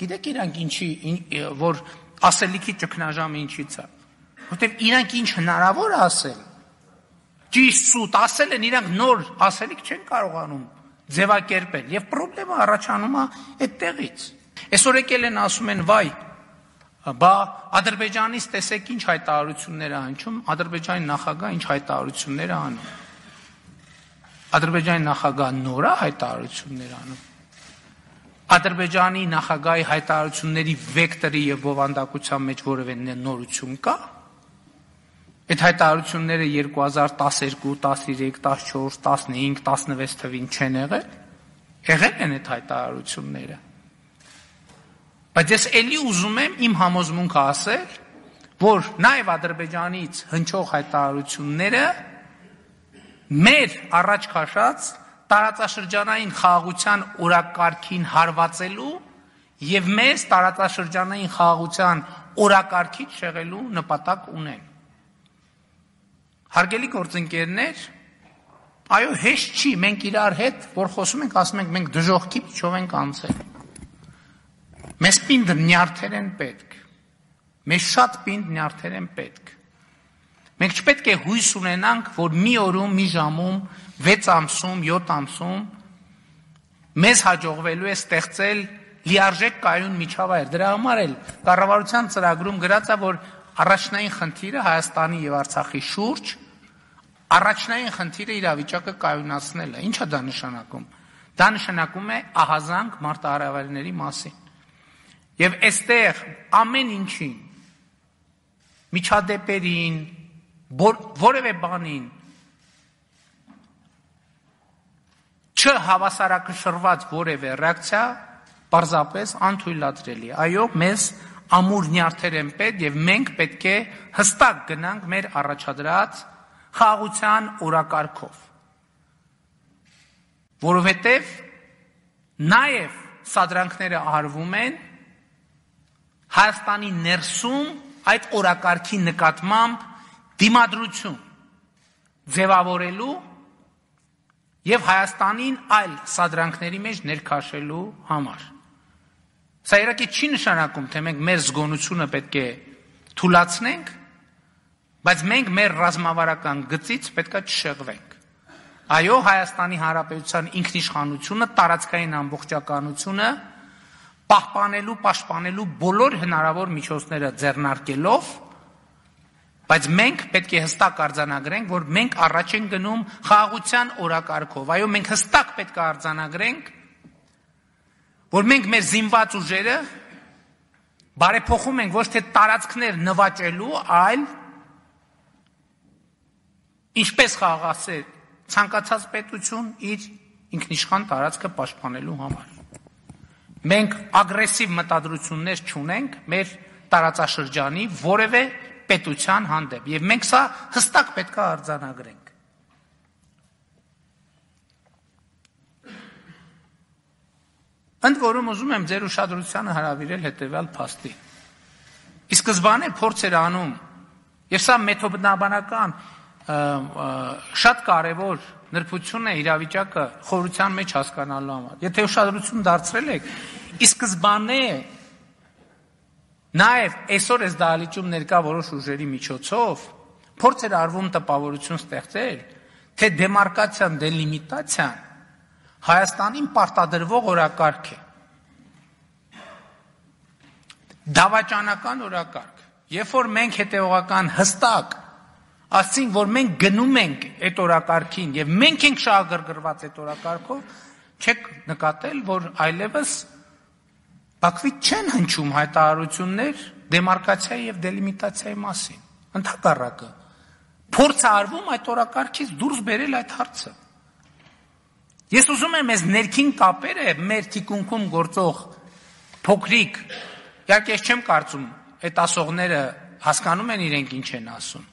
Գիտեք իրանք ինչի ին, որ ասելիքի ճգնաժամը ինչից է։ Որտեւ իրանք ինչ հնարավոր է ասել։ Ճիշտ սուտ ասել են իրանք նոր ասելիք չեն կարողանում ձևակերպել եւ խնդրեմը առաջանում է այդտեղից։ Այսօր եկել են ասում են վայ բա ադրբեջանից տեսեք ինչ հայտարարություններ է հնչում, ադրբեջանի նախագահ ինչ հայտարարություններ է անում։ Ադրբեջանի նախագահ նորա հայտարարություններ անում։ Ադրբեջանի նախագահի հայտարարությունների վեկտորի եւ բովանդակության մեջ որևէ նորություն կա։ Այդ հայտարարությունները 2012, 13, 14, 15, 16 թվին չեն եղել։ Եղել են այդ հայտարարությունները։ Բայց ես ելի ուզում եմ իմ համոզմունքը ասել, որ նաև Ադրբեջանից հնչող հայտարարությունները մեր առաջ քաշած տարածաշրջանային խաղաղության օրակարգին հարվածելու եւ մեզ տարածաշրջանային խաղաղության օրակարգից շեղելու նպատակ ունեն։ Հարգելի գործընկերներ, այո, հեշտ չի, մենք իրար հետ որ խոսում ենք, ասում ենք մենք դժողքի միջով ենք անցել։ Մեզ պինդ նյարդեր են պետք։ Մեզ շատ պինդ նյարդեր են պետք։ Մենք չպետք է հույս ունենանք, որ մի օրում, մի ժամում, 6 ամսում, 7 ամսում մեզ հաջողվելու է ստեղծել լիարժեք կայուն միջավայր։ Դրա համար էլ կառավարության ծրագրում գրած է, որ առաջնային խնդիրը Հայաստանի եւ Արցախի շուրջ առաջնային խնդիրը իրավիճակը կայունացնելն է։ Ինչ է դա նշանակում։ Դա նշանակում է ահազանգ մարտահրավերների մասին։ Եվ այստեղ ամեն ինչին միջադեպերին, որևէ բանին չհավասարակշռված որևէ ռեակցիա պարզապես անթույլատրելի։ Այո, մեզ ամուր նյարդեր են պետք եւ մենք պետք է հստակ գնանք մեր առաջադրած խաղաղության օրակարգով։ Որովհետեւ նաեւ սադրանքները արվում են Հայաստանի ներսում այդ օրակարգի նկատմամբ դիմադրություն ձևավորելու եւ Հայաստանին այլ սադրանքների մեջ ներքաշելու համար։ Սա իհարկե չի նշանակում, թե մենք մեր զգոնությունը պետք է թուլացնենք, բայց մենք մեր ռազմավարական գծից պետքա չշեղվենք։ Այո, Հայաստանի Հանրապետության ինքնիշխանությունը, տարածքային ամբողջականությունը պահպանելու, պաշտպանելու բոլոր հնարավոր միջոցները ձեռնարկելով Բայց մենք պետք է հստակ արձանագրենք, որ մենք առաջ են գնում խաղաղության օրակարգով։ Այո, մենք հստակ պետք է արձանագրենք, որ մենք մեր զինված ուժերը բարեփոխում ենք ոչ թե տարածքներ նվաճելու, այլ ինչպես խաղաղասեր ցանկացած պետություն իր ինքնիշխան տարածքը պաշտպանելու համար։ Մենք ագրեսիվ մտադրություններ չունենք մեր տարածաշրջանի որևէ պետության հանդեպ եւ մենք սա հստակ պետքա արձանագրենք ընդ որում ուզում եմ ձեր ուշադրությանը հրավիրել հետեւյալ փաստի ի սկզբանե փորձ էր անում եւ սա մեթոդնաբանական շատ կարևոր նրբություն է իրավիճակը խորության մեջ հասկանալու համար եթե ուշադրություն դարձրել եք ի սկզբանե Նաև այսօր այս դահլիճում ներկա որոշ ուժերի միջոցով փորձ էր արվում տպավորություն ստեղծել, թե դեմարկացիան, դելիմիտացիան Հայաստանին պարտադրվող օրակարգ է։ Դավաճանական օրակարգ։ Երբ որ մենք հետևողական հստակ ասցինք, որ մենք գնում ենք այդ օրակարգին եւ մենք ենք շահագրգռված այդ օրակարգով, չեք նկատել, որ այլևս այլ Բաքվի չեն հնչում հայտարարություններ դեմարկացիայի եւ դելիմիտացիայի մասին։ Ընդհակառակը փորձ է արվում այդ օրակարգից դուրս բերել այդ հարցը։ Ես ուզում եմ այս ներքին կապերը մեր թիկունքում գործող փոքրիկ, իհարկե ես չեմ կարծում այդ ասողները հասկանում են իրենք ինչ են ասում։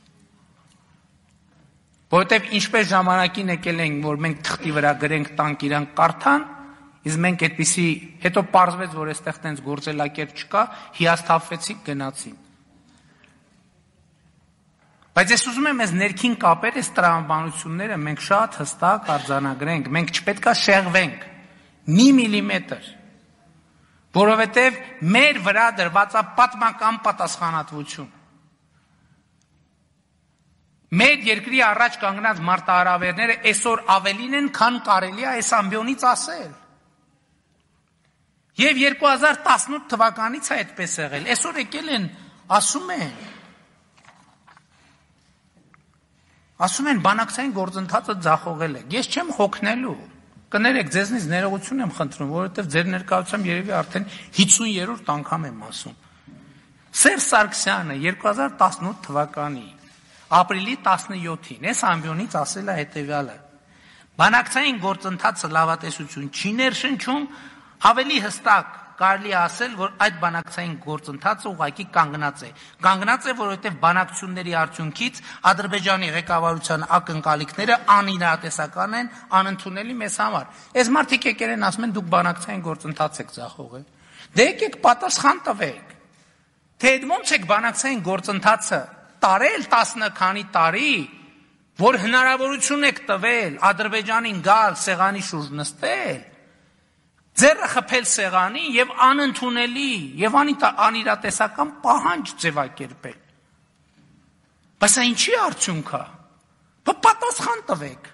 Որովհետև ինչպես ժամանակին եկել ենք, որ մենք թղթի վրա գրենք տանկ իրանք կարդան, Իսկ մենք այդպիսի, հետո parzվեց, որ այստեղ տենց գործելակերպ չկա, հիասթափվեցի գնացին։ Բայց ես ուզում եմ ես ներքին կապերը, այս տրամաբանությունները մենք շատ հստակ արձանագրենք, մենք չպետքա շեղվենք մի միլիմետր, որովհետև մեր վրա դրված է պատմական պատասխանատվություն։ Մեր երկրի առաջ կանգնած մարտահրավերները այսօր ավելին են, քան կարելի է այս ամբիոնից ասել։ Եվ 2018 թվականից է այդպես եղել։ Այսօր եկել են ասում են ասում են բանակցային գործընթացը ձախողել է։ Ես չեմ հոգնելու։ Կներեք, ձեզնից ներողություն եմ խնդրում, որովհետև ձեր ներկայությամբ երևի արդեն 50-րդ անգամ եմ ասում։ Սերժ Սարգսյանը 2018 թվականի ապրիլի 17-ին այս ամբիոնից ասել է հետևյալը. Բանակցային գործընթացը լավատեսություն չի ներշնչում, Ավելի հստակ կարելի ասել, որ այդ բանակցային գործընթացը ուղղակի կանգնած է։ Կանգնած է, որովհետև բանակցությունների արդյունքից Ադրբեջանի ղեկավարության ակնկալիքները անինատեսական են, անընդունելի մեզ համար։ Այս մարդիկ եկել են ասում են դուք բանակցային գործընթաց եք ցախողել։ Դե եկեք պատասխան տվեք։ Թե այդ ո՞նց եք բանակցային գործընթացը տարել 10 քանի տարի, որ հնարավորություն եք տվել Ադրբեջանին գալ, սեղանի շուրջ նստել ձեռը խփել սեղանին եւ անընդունելի եւ անիրատեսական պահանջ ձևակերպել։ Բայց այն ինչի արդյունքա։ Բա պատասխան տվեք։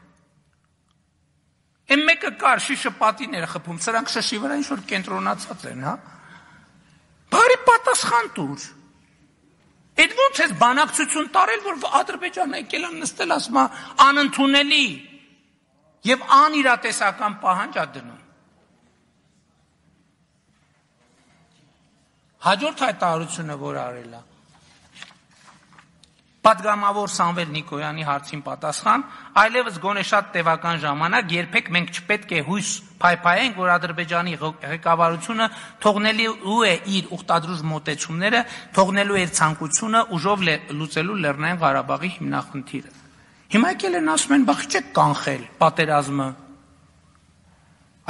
Այն մեկը կար շիշը պատիներ խփում, սրանք շշի վրա ինչ որ կենտրոնացած են, հա։ Բարի պատասխան տուր։ Այդ ո՞նց էս բանակցություն տարել, որ Ադրբեջանը եկել են նստել, ասում անընդունելի եւ անիրատեսական պահանջ ա դնում։ Հաջորդ հայտարարությունը որ արել է Պատգամավոր Սամվել Նիկոյանի հարցին պատասխան, այլևս գոնե շատ տևական ժամանակ երբեք մենք չպետք է հույս փայփայենք, որ Ադրբեջանի ղեկավարությունը թողնելու է իր ուխտադրուժ մոտեցումները, թողնելու է իր ցանկությունը ուժով լուծելու Լեռնային Ղարաբաղի հիմնախնդիրը։ Հիմա եկել են ասում են, բախի չեք կանխել պատերազմը։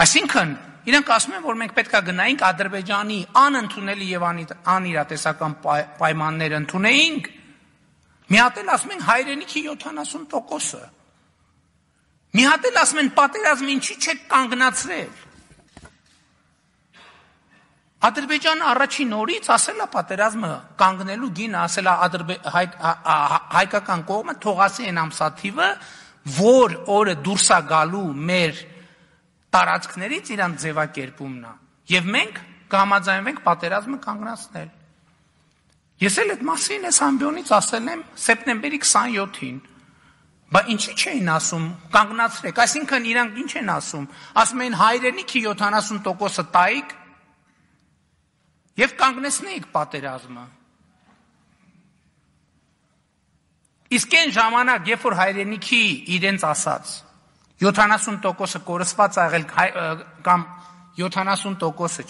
Այսինքն Իրանք ասում են, որ մենք պետքա գնայինք Ադրբեջանի անընդունելի եւ անիրատեսական պայմաններ ընդունեինք։ Մի հատ էլ ասում են հայրենիքի 70%-ը։ Մի հատ էլ ասում են պատերազմը ինչի՞ չեք կանգնացրել։ Ադրբեջան առաջին օրից ասել է պատերազմը կանգնելու գինը, ասել է հայկական կողմը թողասի այն ամսաթիվը, որ օրը դուրս է գալու մեր տարածքներից իրանց ձևակերպումն է։ Եվ մենք կհամաձայնվենք պատերազմը կանգնացնել։ Ես էլ այդ մասին էս ամբիոնից ասել եմ սեպտեմբերի 27-ին։ Բա ինչի՞ չէին ասում, կանգնացրեք, այսինքն իրանք ինչ են ասում։ Ասում են հայրենիքի 70%-ը տայիք եւ կանգնեցնեիք պատերազմը։ Իսկ այն ժամանակ, երբ որ հայրենիքի իրենց ասած 70%-ը կորսված ա եղել կամ 70%-ը